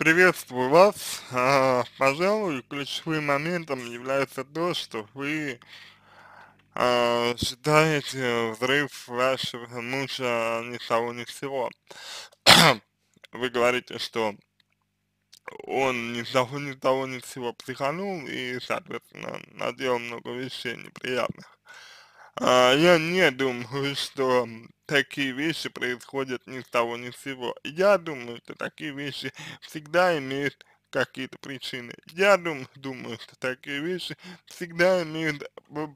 Приветствую вас. А, пожалуй, ключевым моментом является то, что вы а, считаете взрыв вашего мужа ни с того ни с сего. вы говорите, что он ни с того ни с того ни с сего психанул и, соответственно, надел много вещей неприятных. А, я не думаю, что такие вещи происходят ни с того ни с сего. Я думаю, что такие вещи всегда имеют какие-то причины. Я думаю, думаю, что такие вещи всегда имеют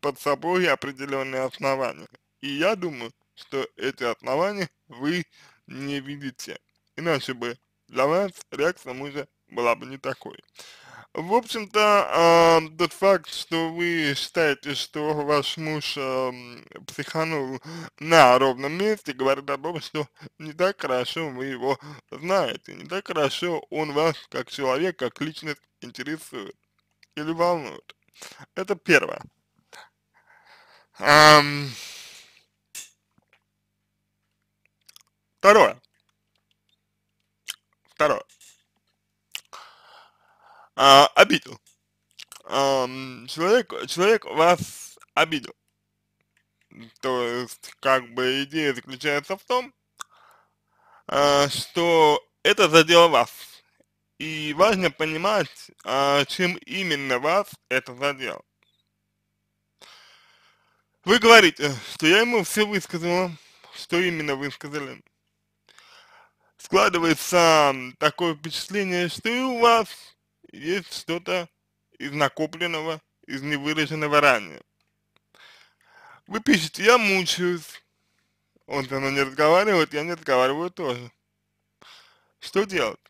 под собой определенные основания. И я думаю, что эти основания вы не видите. Иначе бы для вас реакция мужа была бы не такой. В общем-то, э, тот факт, что вы считаете, что ваш муж э, психанул на ровном месте, говорит о том, что не так хорошо вы его знаете, не так хорошо он вас как человек, как личность интересует или волнует. Это первое. Эм... Второе. а, обидел. А, человек, человек вас обидел. То есть, как бы идея заключается в том, а, что это задело вас. И важно понимать, а, чем именно вас это задело. Вы говорите, что я ему все высказала, что именно высказали. Складывается такое впечатление, что и у вас есть что-то из накопленного, из невыраженного ранее. Вы пишете, я мучаюсь. Он со мной не разговаривает, я не разговариваю тоже. Что делать?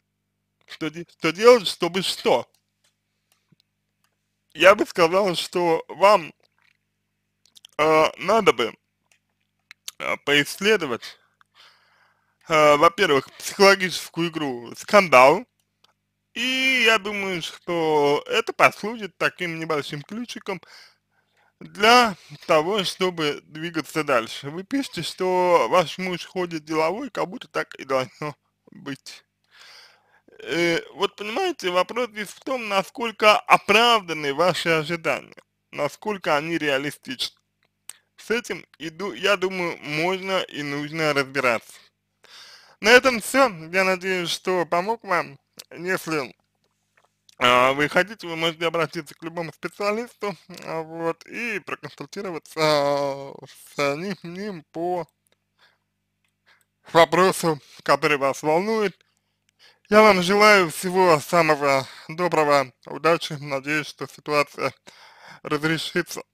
Что, что делать, чтобы что? Я бы сказал, что вам э, надо бы э, поисследовать, э, во-первых, психологическую игру «Скандал», и я думаю, что это послужит таким небольшим ключиком для того, чтобы двигаться дальше. Вы пишете, что ваш муж ходит деловой, как будто так и должно быть. Э, вот понимаете, вопрос здесь в том, насколько оправданы ваши ожидания, насколько они реалистичны. С этим, иду, я думаю, можно и нужно разбираться. На этом все. Я надеюсь, что помог вам если а, вы хотите, вы можете обратиться к любому специалисту, а, вот, и проконсультироваться а, с ним, ним по вопросу, который вас волнует. Я вам желаю всего самого доброго, удачи, надеюсь, что ситуация разрешится.